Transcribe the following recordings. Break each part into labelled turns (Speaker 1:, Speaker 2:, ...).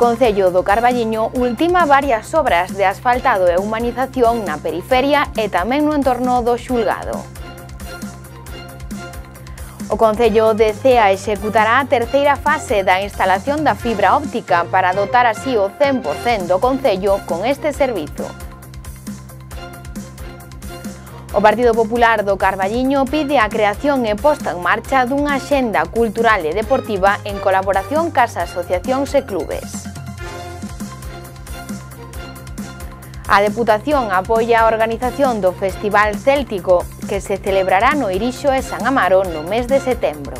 Speaker 1: Concello do Carballiño ultima varias obras de asfaltado e humanización na periferia e tamén no entorno do xulgado. O Concello de CEA executará a terceira fase da instalación da fibra óptica para dotar así o 100% do Concello con este servizo. O Partido Popular do Carballiño pide a creación e posta en marcha dunha xenda cultural e deportiva en colaboración casa asociacións e clubes. A Deputación apoia a organización do Festival Céltico que se celebrará no Irixo e San Amaro no mes de setembro.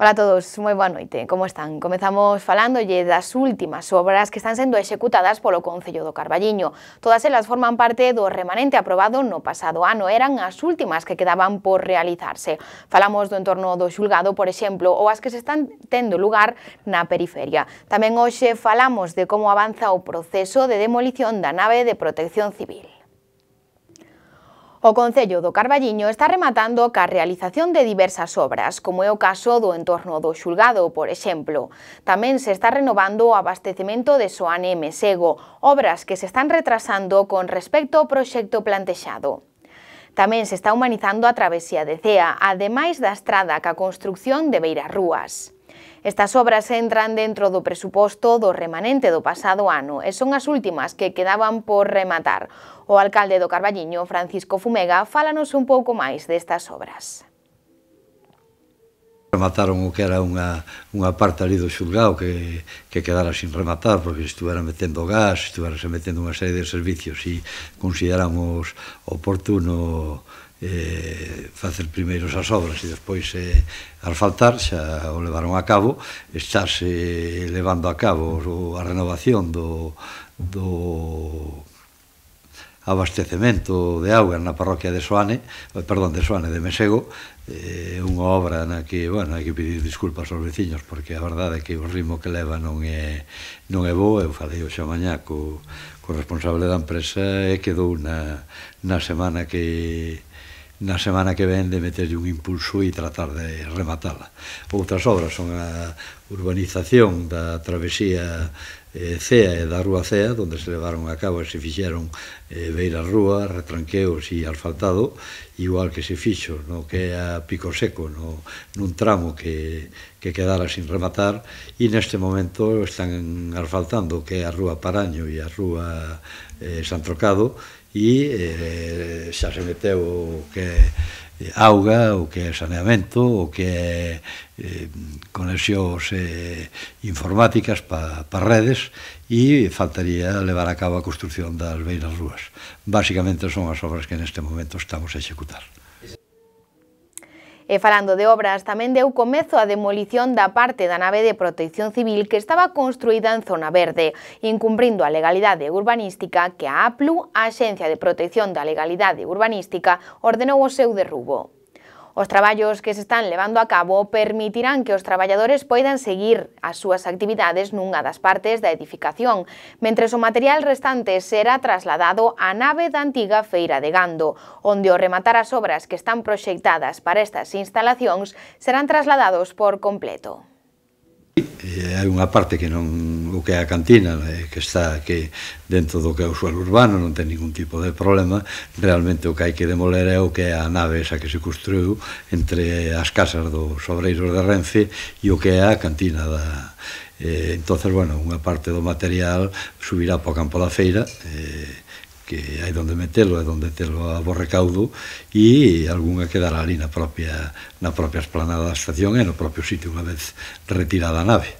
Speaker 1: Ola a todos, moi boa noite, como están? Comezamos falándolle das últimas obras que están sendo executadas polo Concello do Carballiño. Todas elas forman parte do remanente aprobado no pasado ano, eran as últimas que quedaban por realizarse. Falamos do entorno do xulgado, por exemplo, ou as que se están tendo lugar na periferia. Tamén hoxe falamos de como avanza o proceso de demolición da nave de protección civil. O Concello do Carballiño está rematando ca realización de diversas obras, como é o caso do entorno do Xulgado, por exemplo. Tamén se está renovando o abastecemento de Soane Mesego, obras que se están retrasando con respecto ao proxecto plantexado. Tamén se está humanizando a travesía de Cea, ademais da estrada ca construcción de Beirarrúas. Rúas. Estas obras entran dentro do presuposto do remanente do pasado ano e son as últimas que quedaban por rematar. O alcalde do Carballiño, Francisco Fumega, fálanos un pouco máis destas obras.
Speaker 2: Remataron o que era unha, unha parte ali do xulgado que, que quedara sin rematar porque estuvera metendo gas, estuvera se metendo unha serie de servicios e consideramos oportuno eh, facer primeiros as obras e despois eh, faltar xa o levaron a cabo, estáse levando a cabo a renovación do, do abastecemento de auga na parroquia de Soane, eh, perdón, de Soane de Mesego, eh, unha obra na que, bueno, hai que pedir disculpas aos veciños porque a verdade é que o ritmo que leva non é non é bo, eu falei xa mañá co, co responsable da empresa e quedou na, na semana que na semana que ven de meterlle un impulso e tratar de rematala. Outras obras son a urbanización da travesía eh, CEA e da Rúa CEA, onde se levaron a cabo e se fixeron eh, Beira Rúa, retranqueos e asfaltado, igual que se fixo no que é a Pico Seco, no, nun tramo que, que quedara sin rematar, e neste momento están asfaltando que é a Rúa Paraño e a Rúa eh, San Trocado, e eh, xa se meteu o que é auga, o que é saneamento, o que é eh, conexións eh, informáticas para pa redes e faltaría levar a cabo a construcción das beiras rúas. Básicamente son as obras que neste momento estamos a executar.
Speaker 1: E falando de obras, tamén deu comezo a demolición da parte da nave de protección civil que estaba construída en zona verde, incumprindo a legalidade urbanística que a APLU, a Axencia de Protección da Legalidade Urbanística, ordenou o seu derrubo. Os traballos que se están levando a cabo permitirán que os traballadores poidan seguir as súas actividades nunha das partes da edificación, mentres o material restante será trasladado á nave da antiga Feira de Gando, onde o rematar as obras que están proxectadas para estas instalacións serán trasladados por completo.
Speaker 2: Eh, hai unha parte que non o que é a cantina eh, que está que dentro do que é o suelo urbano non ten ningún tipo de problema realmente o que hai que demoler é o que é a nave esa que se construiu entre as casas dos obreiros de Renfe e o que é a cantina da eh, entonces bueno, unha parte do material subirá para o campo da feira eh, que hai donde metelo e donde telo a bo recaudo e algunha quedará ali na propia, na propia esplanada da estación e no propio sitio unha vez retirada a nave.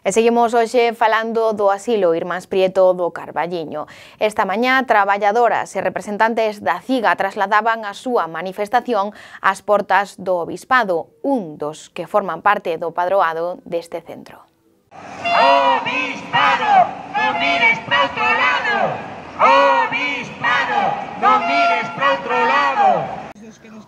Speaker 1: E seguimos hoxe falando do asilo Irmáns Prieto do Carballiño. Esta mañá, traballadoras e representantes da CIGA trasladaban a súa manifestación ás portas do Obispado, un dos que forman parte do padroado deste centro.
Speaker 2: Obispado! obispado, non mires para outro lado. Obispado, oh, non mires para outro lado.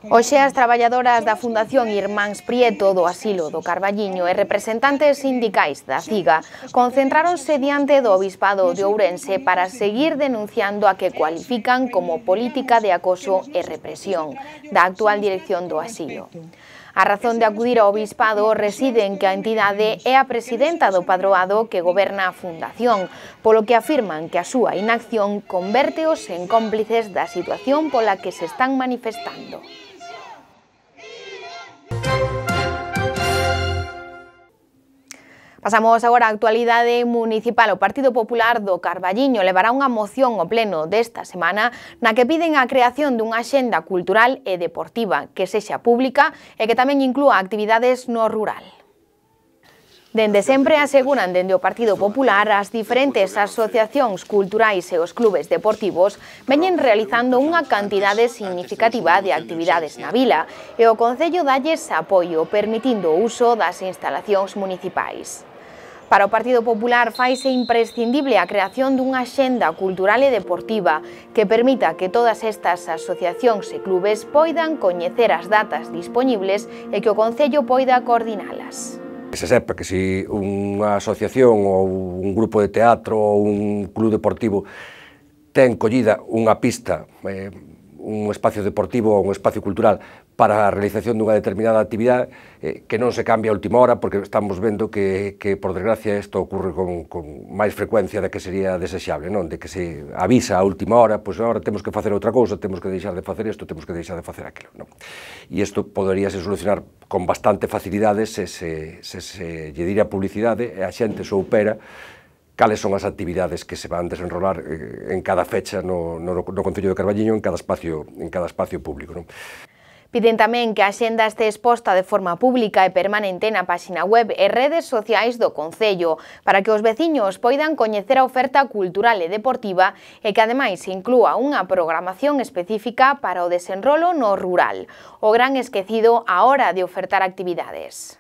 Speaker 1: Oxe as traballadoras da Fundación Irmáns Prieto do Asilo do Carballiño e representantes sindicais da CIGA concentraronse diante do Obispado de Ourense para seguir denunciando a que cualifican como política de acoso e represión da actual dirección do asilo. A razón de acudir ao Obispado en que a entidade é a presidenta do padroado que goberna a Fundación, polo que afirman que a súa inacción converteos en cómplices da situación pola que se están manifestando. Pasamos agora á actualidade municipal. O Partido Popular do Carballiño levará unha moción ao pleno desta semana na que piden a creación dunha xenda cultural e deportiva que sexa pública e que tamén inclúa actividades no rural. Dende sempre aseguran dende o Partido Popular as diferentes asociacións culturais e os clubes deportivos veñen realizando unha cantidade significativa de actividades na vila e o Concello dalles apoio permitindo o uso das instalacións municipais. Para o Partido Popular faise imprescindible a creación dunha xenda cultural e deportiva que permita que todas estas asociacións e clubes poidan coñecer as datas dispoñibles e que o Concello poida coordinalas
Speaker 3: que se sepa que se unha asociación ou un grupo de teatro ou un club deportivo ten collida unha pista, eh, un espacio deportivo ou un espacio cultural para a realización dunha determinada actividade eh, que non se cambia a última hora porque estamos vendo que, que por desgracia isto ocurre con, con máis frecuencia da que sería desexable, non? De que se avisa a última hora, pois agora temos que facer outra cousa, temos que deixar de facer isto, temos que deixar de facer aquilo, non? E isto podería se solucionar con bastante facilidade se se, se, se lle dira publicidade e a xente soupera cales son as actividades que se van desenrolar eh, en cada fecha no, no, no Concello de Carballiño, en cada espacio, en cada espacio público. Non?
Speaker 1: Piden tamén que a xenda este exposta de forma pública e permanente na páxina web e redes sociais do Concello, para que os veciños poidan coñecer a oferta cultural e deportiva e que ademais inclúa unha programación específica para o desenrolo no rural, o gran esquecido a hora de ofertar actividades.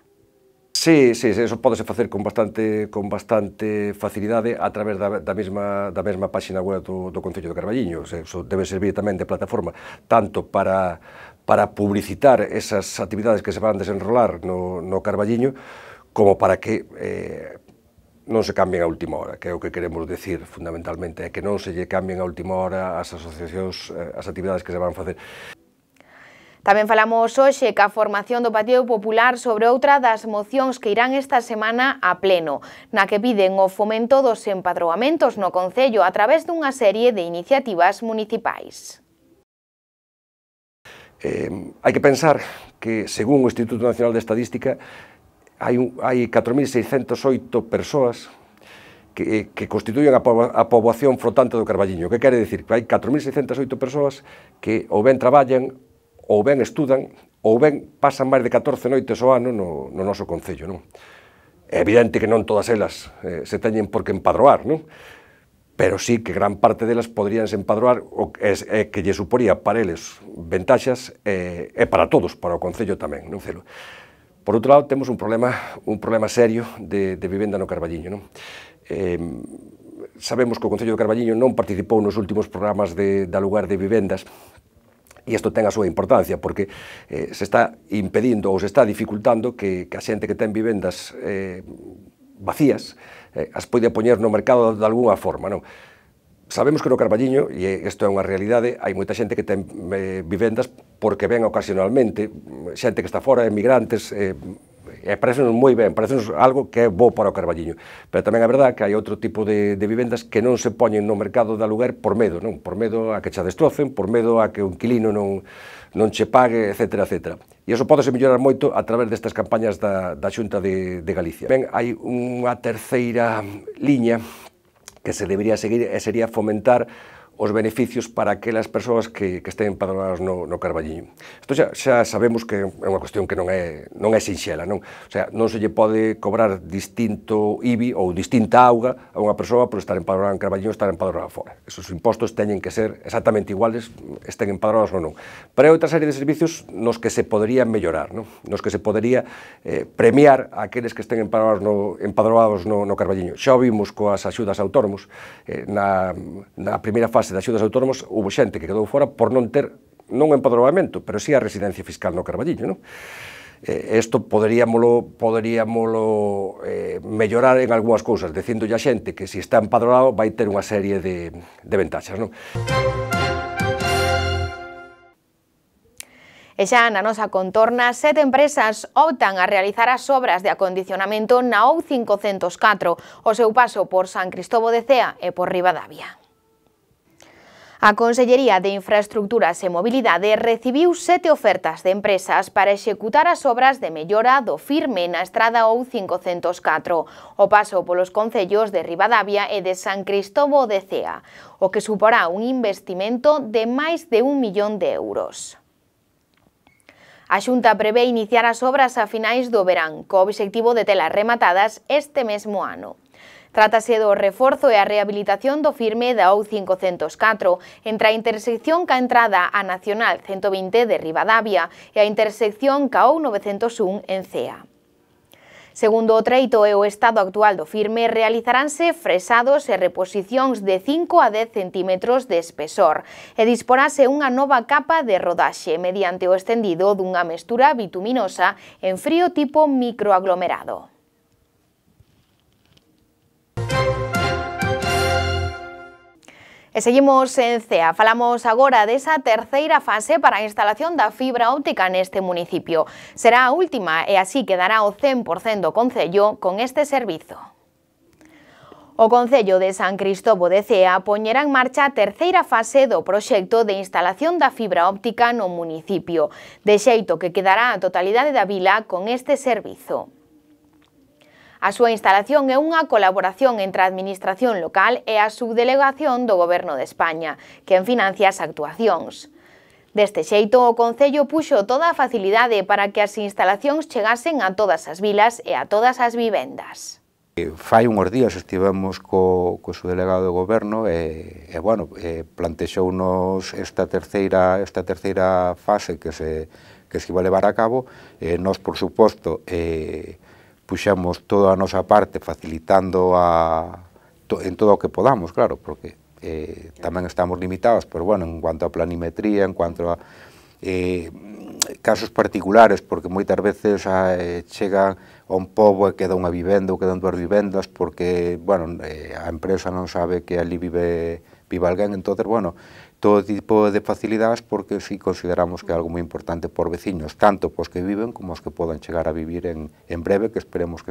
Speaker 3: Sí, sí, eso podese facer con bastante con bastante facilidade a través da, da mesma da mesma páxina web do, do Concello de Carballiño, eso debe servir tamén de plataforma tanto para para publicitar esas actividades que se van a desenrolar no, no Carballiño, como para que eh, non se cambien a última hora, que é o que queremos decir fundamentalmente, é que non se lle cambien a última hora as asociacións, eh, as actividades que se van facer.
Speaker 1: Tamén falamos hoxe ca formación do Partido Popular sobre outra das mocións que irán esta semana a pleno, na que piden o fomento dos empadroamentos no Concello a través dunha serie de iniciativas municipais.
Speaker 3: Eh, hai que pensar que, según o Instituto Nacional de Estadística, hai, un, hai 4.608 persoas que, eh, que constituyen a, po a poboación flotante do Carballiño. Que quere dicir? Que hai 4.608 persoas que ou ben traballan, ou ben estudan, ou ben pasan máis de 14 noites ao ano no, no noso Concello. Non? É evidente que non todas elas eh, se teñen por que empadroar, non? pero sí que gran parte delas podrían empadroar o es, eh, que lle suporía para eles ventaxas eh, e, eh, para todos, para o Concello tamén, non celo. Por outro lado, temos un problema, un problema serio de, de vivenda no Carballiño. Non? Eh, sabemos que o Concello de Carballiño non participou nos últimos programas de, da lugar de vivendas, e isto ten a súa importancia, porque eh, se está impedindo ou se está dificultando que, que a xente que ten vivendas eh, vacías eh, as poida poñer no mercado de algunha forma, non? Sabemos que no Carballiño, e isto é unha realidade, hai moita xente que ten eh, vivendas porque ven ocasionalmente, xente que está fora, emigrantes, eh, e parece moi ben, parece algo que é bo para o Carballiño. Pero tamén é verdad que hai outro tipo de, de vivendas que non se poñen no mercado de aluguer por medo, non? Por medo a que xa destrocen, por medo a que o inquilino non, non che pague, etc. etc. E iso podese mellorar moito a través destas campañas da, da Xunta de, de Galicia. Ben, hai unha terceira liña que se debería seguir e sería fomentar os beneficios para aquelas persoas que, que estén empadronadas no, no Carballiño. Isto xa, xa sabemos que é unha cuestión que non é, non é sinxela, non? O sea, non se lle pode cobrar distinto IBI ou distinta auga a unha persoa por estar empadronada en Carballiño ou estar empadronada fora. Esos impostos teñen que ser exactamente iguales, estén empadronados ou non. Pero hai outra serie de servicios nos que se podería mellorar, non? Nos que se podría eh, premiar a aqueles que estén empadronados no, empadronados no, no Carballiño. Xa o vimos coas axudas autónomos eh, na, na primeira fase base de axudas autónomos houve xente que quedou fora por non ter non o empadronamento, pero sí a residencia fiscal no Carballiño, non? Eh, poderíamolo, poderíamolo eh, mellorar en algunhas cousas, dicindo a xente que se si está empadronado vai ter unha serie de, de ventaxas. Non?
Speaker 1: E xa na nosa contorna, sete empresas optan a realizar as obras de acondicionamento na OU504, o seu paso por San Cristóbo de Cea e por Rivadavia. A Consellería de Infraestructuras e Mobilidade recibiu sete ofertas de empresas para executar as obras de mellora do firme na estrada ou 504, o paso polos concellos de Rivadavia e de San Cristobo de Cea, o que suporá un investimento de máis de un millón de euros. A Xunta prevé iniciar as obras a finais do verán, co obxectivo de telas rematadas este mesmo ano. Trátase do reforzo e a rehabilitación do firme da ou 504 entre a intersección ca entrada á Nacional 120 de Rivadavia e a intersección ca ou 901 en CEA. Segundo o treito e o estado actual do firme, realizaranse fresados e reposicións de 5 a 10 centímetros de espesor e disporase unha nova capa de rodaxe mediante o extendido dunha mestura bituminosa en frío tipo microaglomerado. E seguimos en CEA. Falamos agora desa terceira fase para a instalación da fibra óptica neste municipio. Será a última e así quedará o 100% do Concello con este servizo. O Concello de San Cristobo de Cea poñerá en marcha a terceira fase do proxecto de instalación da fibra óptica no municipio, de xeito que quedará a totalidade da vila con este servizo. A súa instalación é unha colaboración entre a Administración local e a Subdelegación do Goberno de España, que financia as actuacións. Deste xeito, o Concello puxo toda a facilidade para que as instalacións chegasen a todas as vilas e a todas as vivendas.
Speaker 4: Eh, fai unhos días estivemos co, co seu delegado de goberno e, e bueno, e plantexounos esta terceira, esta terceira fase que se, que se iba a levar a cabo. E eh, nos, por suposto, eh, puxamos toda a nosa parte facilitando a, to, en todo o que podamos, claro, porque eh, tamén estamos limitados, pero bueno, en cuanto a planimetría, en cuanto a eh, casos particulares, porque moitas veces a, eh, chega a un pobo e queda unha vivenda ou quedan dúas vivendas porque, bueno, eh, a empresa non sabe que ali vive, vive alguén, entonces, bueno, todo tipo de facilidades porque si consideramos que é algo moi importante por veciños, tanto pos que viven como os que podan chegar a vivir en, en breve, que esperemos que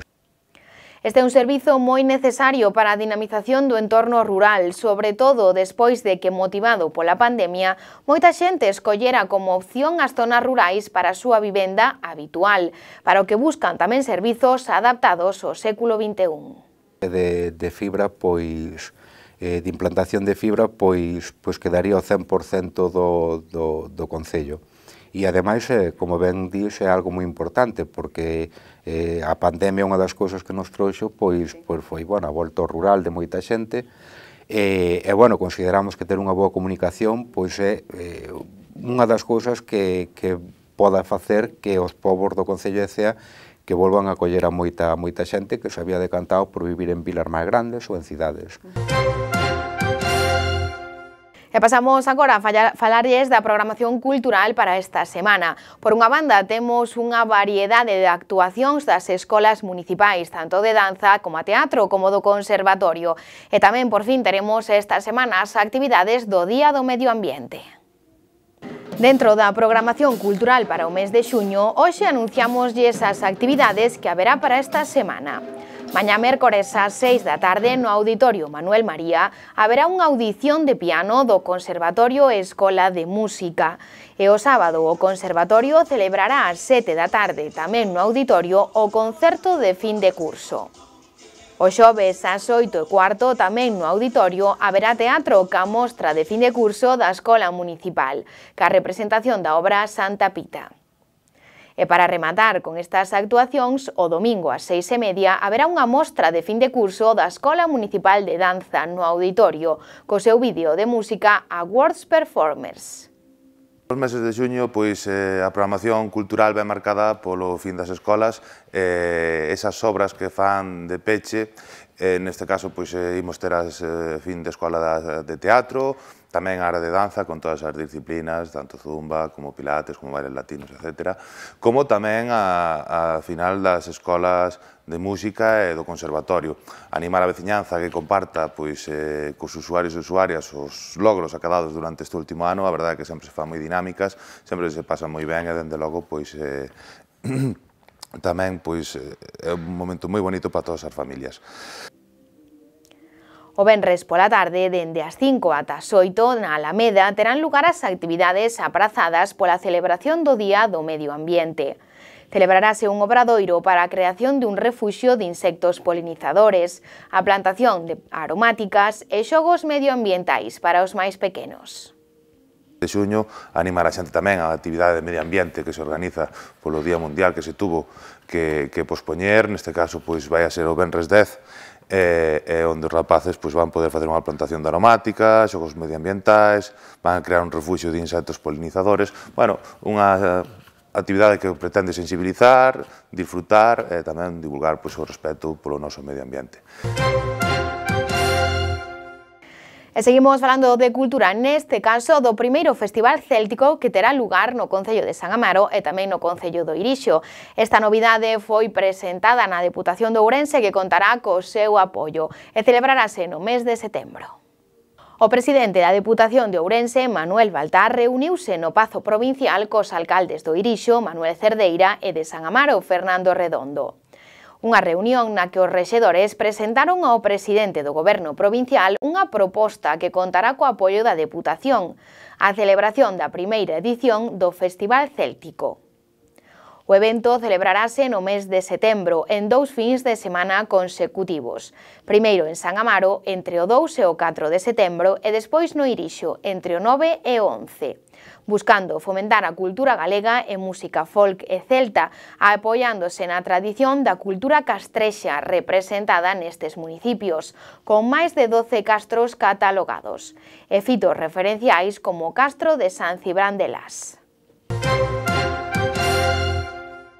Speaker 1: Este é un servizo moi necesario para a dinamización do entorno rural, sobre todo despois de que, motivado pola pandemia, moita xente escollera como opción as zonas rurais para a súa vivenda habitual, para o que buscan tamén servizos adaptados ao século XXI.
Speaker 4: De, de fibra, pois, eh, de implantación de fibra pois, pois quedaría o 100% do, do, do Concello. E ademais, eh, como ben dís, é algo moi importante, porque eh, a pandemia unha das cousas que nos trouxo pois, pois foi bueno, a volta ao rural de moita xente, e, e bueno, consideramos que ter unha boa comunicación pois é eh, unha das cousas que, que poda facer que os povos do Concello de Cea que volvan a coller a moita, a moita xente que se había decantado por vivir en vilas máis grandes ou en cidades.
Speaker 1: E pasamos agora a falarles falarlles da programación cultural para esta semana. Por unha banda, temos unha variedade de actuacións das escolas municipais, tanto de danza como a teatro como do conservatorio. E tamén, por fin, teremos esta semana as actividades do Día do Medio Ambiente. Dentro da programación cultural para o mes de xuño, hoxe anunciamos as actividades que haberá para esta semana. Mañá mércores ás seis da tarde no Auditorio Manuel María haberá unha audición de piano do Conservatorio e Escola de Música. E o sábado o Conservatorio celebrará ás sete da tarde tamén no Auditorio o concerto de fin de curso. O xoves ás xoito e cuarto tamén no auditorio haberá teatro ca mostra de fin de curso da Escola Municipal, ca representación da obra Santa Pita. E para rematar con estas actuacións, o domingo ás seis e media haberá unha mostra de fin de curso da Escola Municipal de Danza no auditorio, co seu vídeo de música Awards Performers.
Speaker 5: Os meses de xuño, pois, eh, a programación cultural ben marcada polo fin das escolas, eh, esas obras que fan de peche, eh, neste caso, pois, eh, imos ter as eh, fin de escola de, de teatro, tamén a área de danza con todas as disciplinas, tanto zumba, como pilates, como bailes latinos, etc. Como tamén a, a final das escolas de música e do conservatorio. Animar a veciñanza que comparta pois, eh, cos usuarios e usuarias os logros acabados durante este último ano, a verdade é que sempre se fan moi dinámicas, sempre se pasa moi ben e, dende logo, pois, eh, tamén pois, eh, é un momento moi bonito para todas as familias.
Speaker 1: O venres pola tarde, dende as 5 ata as 8 na Alameda, terán lugar as actividades aprazadas pola celebración do Día do Medio Ambiente. Celebrarase un obradoiro para a creación dun refuxio de insectos polinizadores, a plantación de aromáticas e xogos medioambientais para os máis pequenos
Speaker 5: de xuño, animar a xente tamén a actividade de medio ambiente que se organiza polo Día Mundial que se tuvo que, que pospoñer, neste caso pois vai a ser o Benres 10, e, e onde os rapaces pois, van poder facer unha plantación de aromática, xogos medioambientais, van a crear un refuxio de insectos polinizadores, bueno, unha actividade que pretende sensibilizar, disfrutar e tamén divulgar pois, o respeto polo noso medio ambiente. Música
Speaker 1: E seguimos falando de cultura, neste caso do primeiro festival céltico que terá lugar no Concello de San Amaro e tamén no Concello do Irixo. Esta novidade foi presentada na Deputación de Ourense que contará co seu apoio e celebrarase no mes de setembro. O presidente da Deputación de Ourense, Manuel Baltar, reuniuse no Pazo Provincial cos alcaldes do Irixo, Manuel Cerdeira e de San Amaro, Fernando Redondo. Unha reunión na que os rexedores presentaron ao presidente do goberno provincial unha proposta que contará co apoio da Deputación, a celebración da primeira edición do Festival Céltico. O evento celebrarase no mes de setembro en dous fins de semana consecutivos. Primeiro en San Amaro, entre o 2 e o 4 de setembro, e despois no Irixo, entre o 9 e o 11 buscando fomentar a cultura galega e música folk e celta, apoiándose na tradición da cultura castrexa representada nestes municipios, con máis de 12 castros catalogados, e fitos referenciais como o castro de San Cibrán de Las.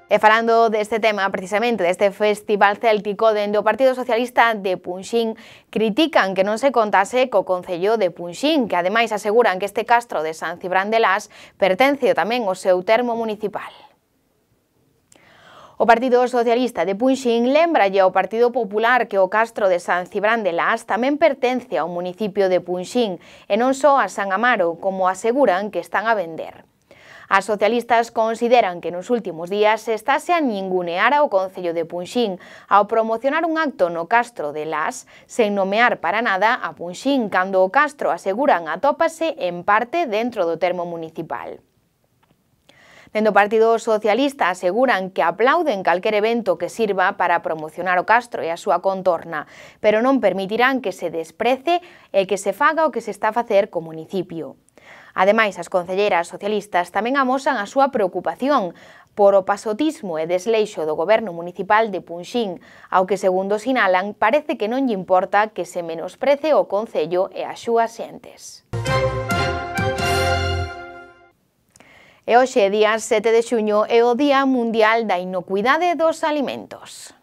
Speaker 1: E falando deste tema, precisamente, deste Festival Céltico, dende o Partido Socialista de Punxín, critican que non se contase co Concello de Punxín, que ademais aseguran que este castro de San Cibrán de Las pertence tamén ao seu termo municipal. O Partido Socialista de Punxín lembralle ao Partido Popular que o castro de San Cibrán de Las tamén pertence ao municipio de Punxín e non só a San Amaro, como aseguran que están a vender. As socialistas consideran que nos últimos días se estase a ningunear ao Concello de Punxín ao promocionar un acto no Castro de Las sen nomear para nada a Punxín cando o Castro aseguran atópase en parte dentro do termo municipal. Dendo Partido Socialista aseguran que aplauden calquer evento que sirva para promocionar o Castro e a súa contorna, pero non permitirán que se desprece e que se faga o que se está a facer co municipio. Ademais, as concelleiras socialistas tamén amosan a súa preocupación por o pasotismo e desleixo do goberno municipal de Punxín, ao que, segundo sinalan, parece que non lle importa que se menosprece o Concello e as súas xentes. E hoxe, día 7 de xuño, é o Día Mundial da Inocuidade dos Alimentos.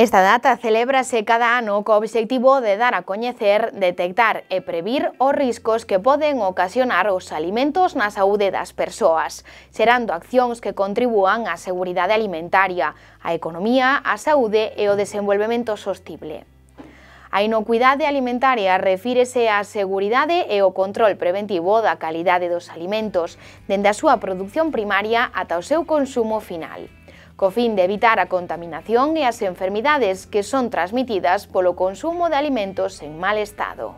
Speaker 1: Esta data celébrase cada ano co obxectivo de dar a coñecer, detectar e previr os riscos que poden ocasionar os alimentos na saúde das persoas, xerando accións que contribúan á seguridade alimentaria, á economía, á saúde e ao desenvolvemento sostible. A inocuidade alimentaria refírese á seguridade e o control preventivo da calidade dos alimentos, dende a súa produción primaria ata o seu consumo final co fin de evitar a contaminación e as enfermidades que son transmitidas polo consumo de alimentos en mal estado.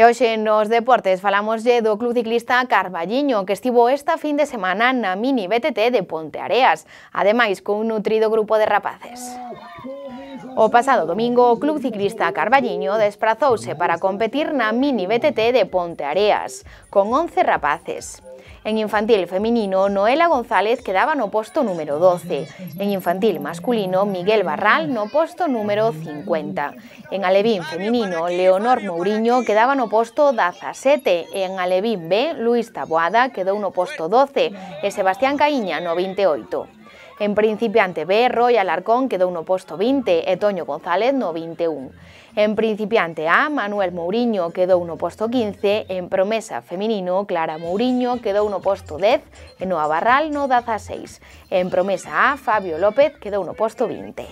Speaker 1: E hoxe nos deportes falamoslle do Club Ciclista Carballiño, que estivo esta fin de semana na mini BTT de Ponteareas, ademais cun nutrido grupo de rapaces. O pasado domingo, o Club Ciclista Carballiño desprazouse para competir na mini BTT de Ponteareas, con 11 rapaces, En infantil femenino, Noela González quedaba no posto número 12. En infantil masculino, Miguel Barral no posto número 50. En alevín femenino, Leonor Mourinho quedaba no posto 17. En alevín B, Luis Taboada quedou no posto 12 e Sebastián Caíña no 28. En principiante B, Roy Alarcón quedou no posto 20 e Toño González no 21. En principiante A, Manuel Mourinho quedó 1 puesto 15, en promesa femenino, Clara Mourinho quedó 1 puesto 10 Barral, no Abarral no 6 En promesa A, Fabio López quedó 1 puesto 20.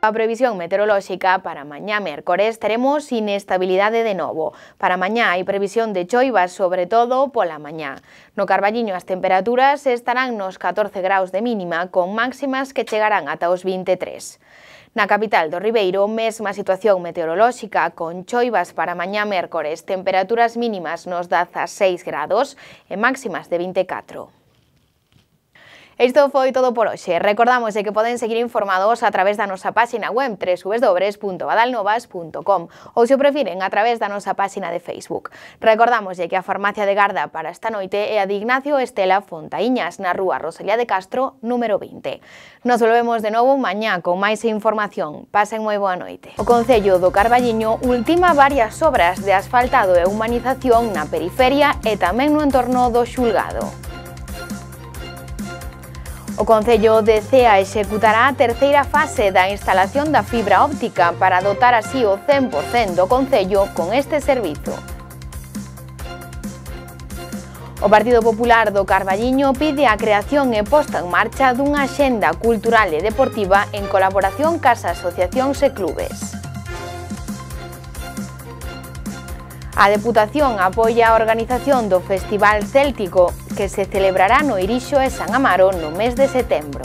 Speaker 1: A previsión meteorolóxica para mañá mércores teremos inestabilidade de novo. Para mañá hai previsión de choivas, sobre todo pola mañá. No Carballiño as temperaturas estarán nos 14 graus de mínima, con máximas que chegarán ata os 23. Na capital do Ribeiro, mesma situación meteorolóxica con choivas para mañá mércores, temperaturas mínimas nos 16 grados e máximas de 24. Isto foi todo por hoxe. Recordamos que poden seguir informados a través da nosa páxina web www.badalnovas.com ou se o prefiren a través da nosa páxina de Facebook. Recordamos que a farmacia de Garda para esta noite é a de Ignacio Estela Fontaiñas na rúa Rosalía de Castro número 20. Nos volvemos de novo mañá con máis información. Pasen moi boa noite. O Concello do Carballiño ultima varias obras de asfaltado e humanización na periferia e tamén no entorno do xulgado. O Concello de Cea executará a terceira fase da instalación da fibra óptica para dotar así o 100% do Concello con este servizo. O Partido Popular do Carballiño pide a creación e posta en marcha dunha xenda cultural e deportiva en colaboración casa asociacións e clubes. A Deputación apoia a organización do Festival Céltico que se celebrará no Irixo e San Amaro no mes de setembro.